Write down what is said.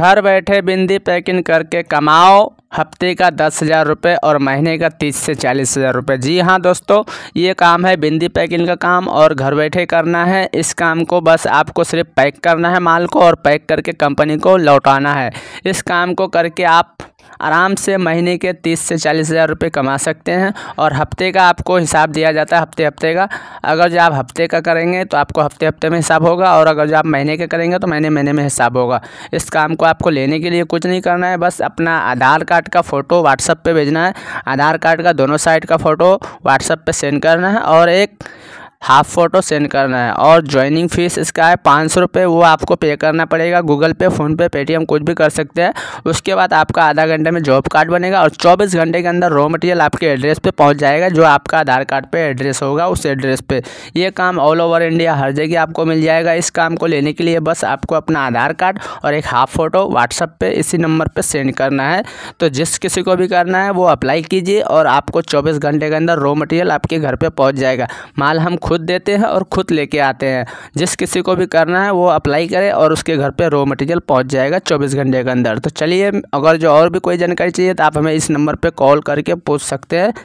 घर बैठे बिंदी पैकिंग करके कमाओ हफ्ते का दस हज़ार रुपये और महीने का तीस से चालीस हज़ार रुपये जी हाँ दोस्तों ये काम है बिंदी पैकिंग का काम और घर बैठे करना है इस काम को बस आपको सिर्फ पैक करना है माल को और पैक करके कंपनी को लौटाना है इस काम को करके आप आराम से महीने के तीस से चालीस हज़ार रुपये कमा सकते हैं और हफ्ते का आपको हिसाब दिया जाता है हफ्ते हफ्ते का अगर जो आप हफ्ते का करेंगे तो आपको हफ्ते हफ्ते में हिसाब होगा और अगर जो आप महीने का करेंगे तो महीने महीने में हिसाब होगा इस काम को आपको लेने के लिए कुछ नहीं करना है बस अपना आधार कार्ड का फ़ोटो व्हाट्सअप पर भेजना है आधार कार्ड का दोनों साइड का फ़ोटो व्हाट्सअप पर सेंड करना है और एक हाफ फ़ोटो सेंड करना है और ज्वाइनिंग फ़ीस इसका है पाँच सौ रुपये वो आपको पे करना पड़ेगा गूगल पे फ़ोनपे पेटीएम कुछ भी कर सकते हैं उसके बाद आपका आधा घंटे में जॉब कार्ड बनेगा और चौबीस घंटे के अंदर रॉ मटेरियल आपके एड्रेस पर पहुँच जाएगा जो आपका आधार कार्ड पर एड्रेस होगा उस एड्रेस पर यह काम ऑल ओवर इंडिया हर जगह आपको मिल जाएगा इस काम को लेने के लिए बस आपको अपना आधार कार्ड और एक हाफ फ़ोटो व्हाट्सअप पर इसी नंबर पर सेंड करना है तो जिस किसी को भी करना है वो अप्लाई कीजिए और आपको चौबीस घंटे के अंदर रॉ मटेरियल आपके घर पर पहुँच जाएगा माल हम खुद देते हैं और खुद लेके आते हैं जिस किसी को भी करना है वो अप्लाई करे और उसके घर पर रॉ मटेरियल पहुँच जाएगा चौबीस घंटे के अंदर तो चलिए अगर जो और भी कोई जानकारी चाहिए तो आप हमें इस नंबर पर कॉल करके पूछ सकते हैं